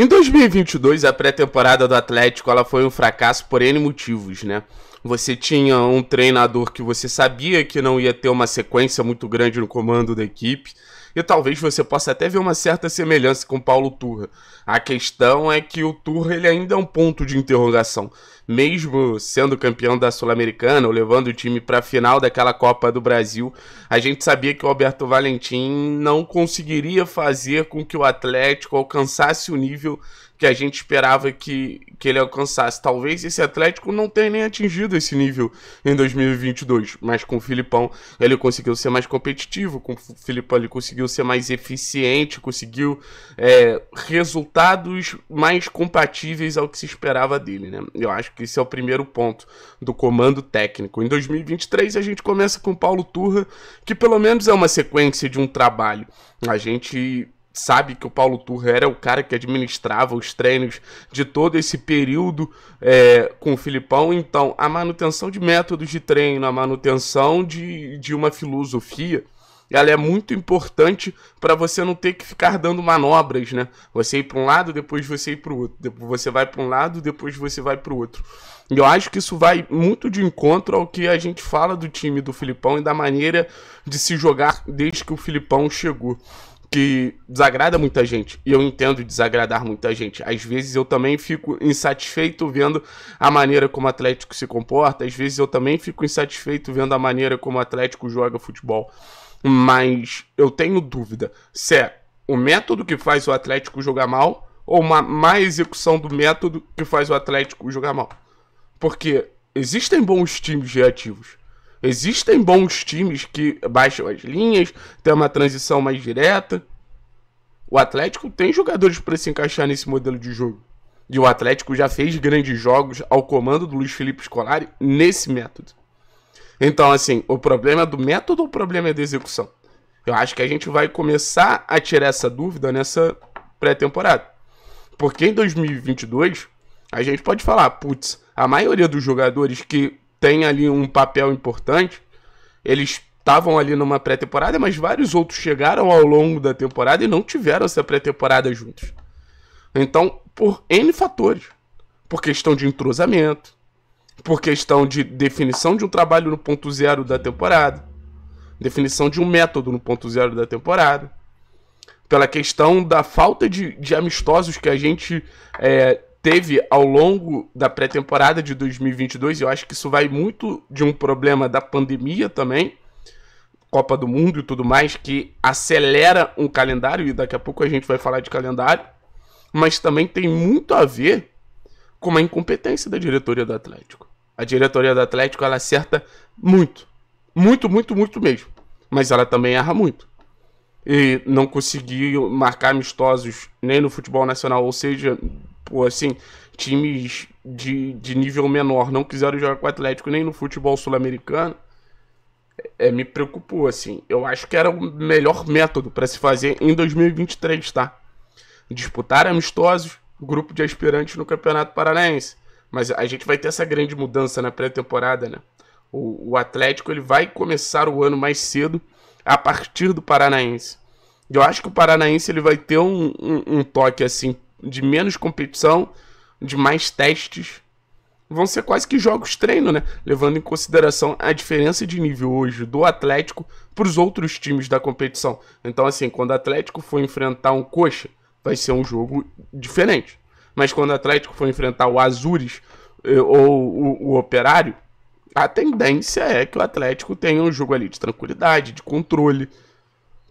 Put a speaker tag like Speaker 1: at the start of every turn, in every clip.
Speaker 1: Em 2022, a pré-temporada do Atlético ela foi um fracasso por N motivos, né? Você tinha um treinador que você sabia que não ia ter uma sequência muito grande no comando da equipe. E talvez você possa até ver uma certa semelhança com Paulo Turra. A questão é que o Turra ele ainda é um ponto de interrogação. Mesmo sendo campeão da Sul-Americana, ou levando o time para a final daquela Copa do Brasil, a gente sabia que o Alberto Valentim não conseguiria fazer com que o Atlético alcançasse o nível que a gente esperava que, que ele alcançasse. Talvez esse Atlético não tenha nem atingido esse nível em 2022, mas com o Filipão ele conseguiu ser mais competitivo, com o Filipão ele conseguiu ser mais eficiente, conseguiu é, resultados mais compatíveis ao que se esperava dele. Né? Eu acho que esse é o primeiro ponto do comando técnico. Em 2023 a gente começa com o Paulo Turra, que pelo menos é uma sequência de um trabalho. A gente sabe que o Paulo Turra era o cara que administrava os treinos de todo esse período é, com o Filipão. Então, a manutenção de métodos de treino, a manutenção de, de uma filosofia, ela é muito importante para você não ter que ficar dando manobras, né? Você ir para um lado, depois você ir para o outro. Depois você vai para um lado, depois você vai para o outro. E eu acho que isso vai muito de encontro ao que a gente fala do time do Filipão e da maneira de se jogar desde que o Filipão chegou que desagrada muita gente. E eu entendo desagradar muita gente. Às vezes eu também fico insatisfeito vendo a maneira como o Atlético se comporta. Às vezes eu também fico insatisfeito vendo a maneira como o Atlético joga futebol. Mas eu tenho dúvida se é o método que faz o Atlético jogar mal ou uma má execução do método que faz o Atlético jogar mal. Porque existem bons times reativos. Existem bons times que baixam as linhas, tem uma transição mais direta. O Atlético tem jogadores para se encaixar nesse modelo de jogo. E o Atlético já fez grandes jogos ao comando do Luiz Felipe Scolari nesse método. Então, assim, o problema é do método ou o problema é da execução? Eu acho que a gente vai começar a tirar essa dúvida nessa pré-temporada. Porque em 2022, a gente pode falar, putz, a maioria dos jogadores que tem ali um papel importante. Eles estavam ali numa pré-temporada, mas vários outros chegaram ao longo da temporada e não tiveram essa pré-temporada juntos. Então, por N fatores. Por questão de entrosamento, por questão de definição de um trabalho no ponto zero da temporada, definição de um método no ponto zero da temporada, pela questão da falta de, de amistosos que a gente é, teve ao longo da pré-temporada de 2022, eu acho que isso vai muito de um problema da pandemia também, Copa do Mundo e tudo mais, que acelera um calendário, e daqui a pouco a gente vai falar de calendário, mas também tem muito a ver com a incompetência da diretoria do Atlético. A diretoria do Atlético ela acerta muito, muito, muito, muito mesmo, mas ela também erra muito. E não conseguiu marcar amistosos nem no futebol nacional, ou seja, Pô, assim, times de, de nível menor não quiseram jogar com o Atlético nem no futebol sul-americano, é, me preocupou, assim. Eu acho que era o melhor método para se fazer em 2023, tá? Disputar amistosos, grupo de aspirantes no Campeonato Paranaense. Mas a gente vai ter essa grande mudança na pré-temporada, né? O, o Atlético ele vai começar o ano mais cedo a partir do Paranaense. Eu acho que o Paranaense ele vai ter um, um, um toque assim de menos competição, de mais testes. Vão ser quase que jogos treino, né? Levando em consideração a diferença de nível hoje do Atlético para os outros times da competição. Então, assim, quando o Atlético for enfrentar um Coxa, vai ser um jogo diferente. Mas quando o Atlético for enfrentar o Azures eh, ou o, o Operário, a tendência é que o Atlético tenha um jogo ali de tranquilidade, de controle,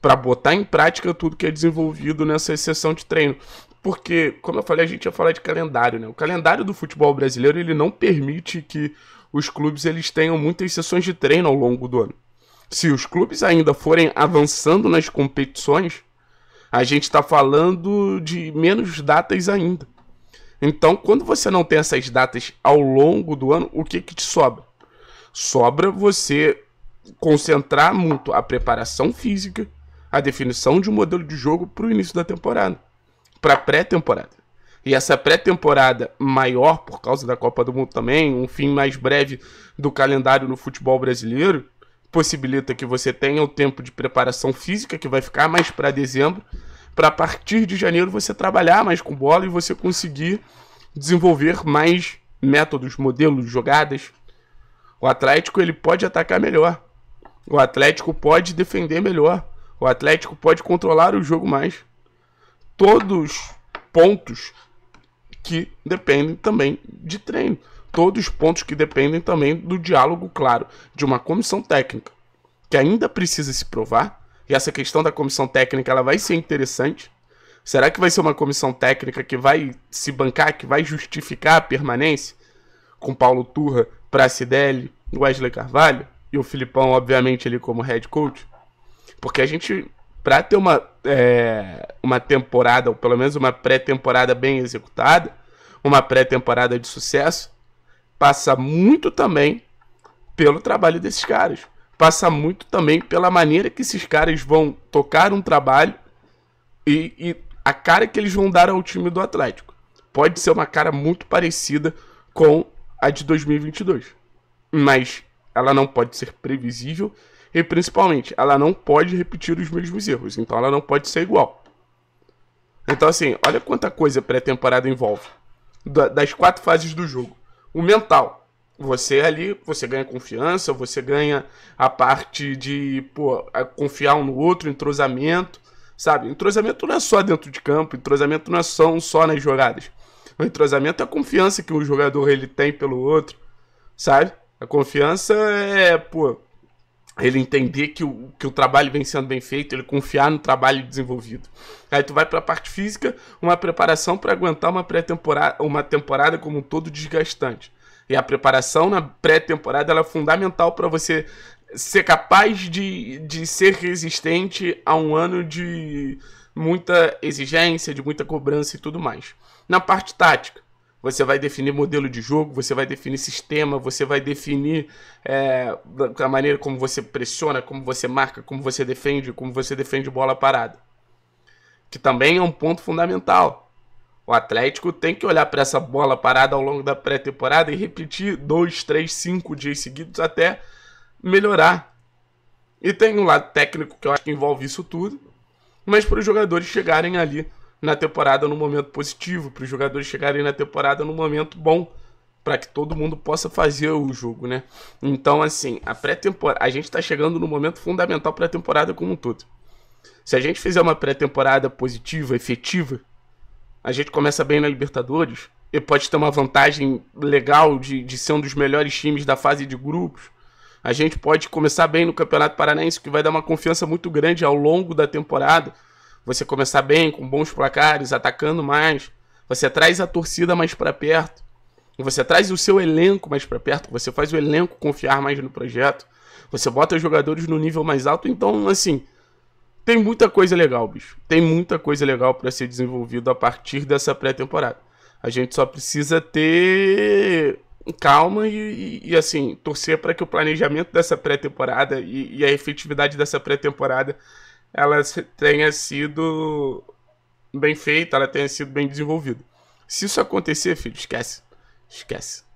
Speaker 1: para botar em prática tudo que é desenvolvido nessa sessão de treino porque, como eu falei, a gente ia falar de calendário, né? O calendário do futebol brasileiro, ele não permite que os clubes eles tenham muitas sessões de treino ao longo do ano. Se os clubes ainda forem avançando nas competições, a gente está falando de menos datas ainda. Então, quando você não tem essas datas ao longo do ano, o que, que te sobra? Sobra você concentrar muito a preparação física, a definição de um modelo de jogo para o início da temporada para pré-temporada. E essa pré-temporada maior, por causa da Copa do Mundo também, um fim mais breve do calendário no futebol brasileiro, possibilita que você tenha o tempo de preparação física, que vai ficar mais para dezembro, para partir de janeiro você trabalhar mais com bola e você conseguir desenvolver mais métodos, modelos, jogadas. O Atlético ele pode atacar melhor. O Atlético pode defender melhor. O Atlético pode controlar o jogo mais todos pontos que dependem também de treino. Todos os pontos que dependem também do diálogo claro de uma comissão técnica, que ainda precisa se provar. E essa questão da comissão técnica ela vai ser interessante. Será que vai ser uma comissão técnica que vai se bancar, que vai justificar a permanência com Paulo Turra, Pracidelli, Wesley Carvalho e o Filipão, obviamente, ali como head coach? Porque a gente para ter uma, é, uma temporada, ou pelo menos uma pré-temporada bem executada, uma pré-temporada de sucesso, passa muito também pelo trabalho desses caras. Passa muito também pela maneira que esses caras vão tocar um trabalho e, e a cara que eles vão dar ao time do Atlético. Pode ser uma cara muito parecida com a de 2022, mas ela não pode ser previsível e principalmente, ela não pode repetir os mesmos erros, então ela não pode ser igual. Então, assim, olha quanta coisa pré-temporada envolve. das quatro fases do jogo. O mental. Você ali, você ganha confiança, você ganha a parte de pô, confiar um no outro, entrosamento, sabe? Entrosamento não é só dentro de campo, entrosamento não é só, só nas jogadas. O entrosamento é a confiança que um jogador ele tem pelo outro, sabe? A confiança é, pô, ele entender que o, que o trabalho vem sendo bem feito, ele confiar no trabalho desenvolvido. Aí tu vai para a parte física, uma preparação para aguentar uma pré-temporada, uma temporada como um todo desgastante. E a preparação na pré-temporada é fundamental para você ser capaz de, de ser resistente a um ano de muita exigência, de muita cobrança e tudo mais. Na parte tática, você vai definir modelo de jogo, você vai definir sistema, você vai definir é, a maneira como você pressiona, como você marca, como você defende, como você defende bola parada. Que também é um ponto fundamental. O Atlético tem que olhar para essa bola parada ao longo da pré-temporada e repetir dois, três, cinco dias seguidos até melhorar. E tem um lado técnico que eu acho que envolve isso tudo, mas para os jogadores chegarem ali na temporada no momento positivo, para os jogadores chegarem na temporada no momento bom, para que todo mundo possa fazer o jogo, né? Então, assim, a pré-temporada, a gente está chegando no momento fundamental para a temporada como um todo. Se a gente fizer uma pré-temporada positiva, efetiva, a gente começa bem na Libertadores e pode ter uma vantagem legal de, de ser um dos melhores times da fase de grupos. A gente pode começar bem no Campeonato Paranaense, que vai dar uma confiança muito grande ao longo da temporada você começar bem, com bons placares, atacando mais, você traz a torcida mais para perto, você traz o seu elenco mais para perto, você faz o elenco confiar mais no projeto, você bota os jogadores no nível mais alto, então assim, tem muita coisa legal, bicho. Tem muita coisa legal para ser desenvolvido a partir dessa pré-temporada. A gente só precisa ter calma e, e, e assim, torcer para que o planejamento dessa pré-temporada e, e a efetividade dessa pré-temporada ela tenha sido bem feita, ela tenha sido bem desenvolvida. Se isso acontecer, filho, esquece. Esquece.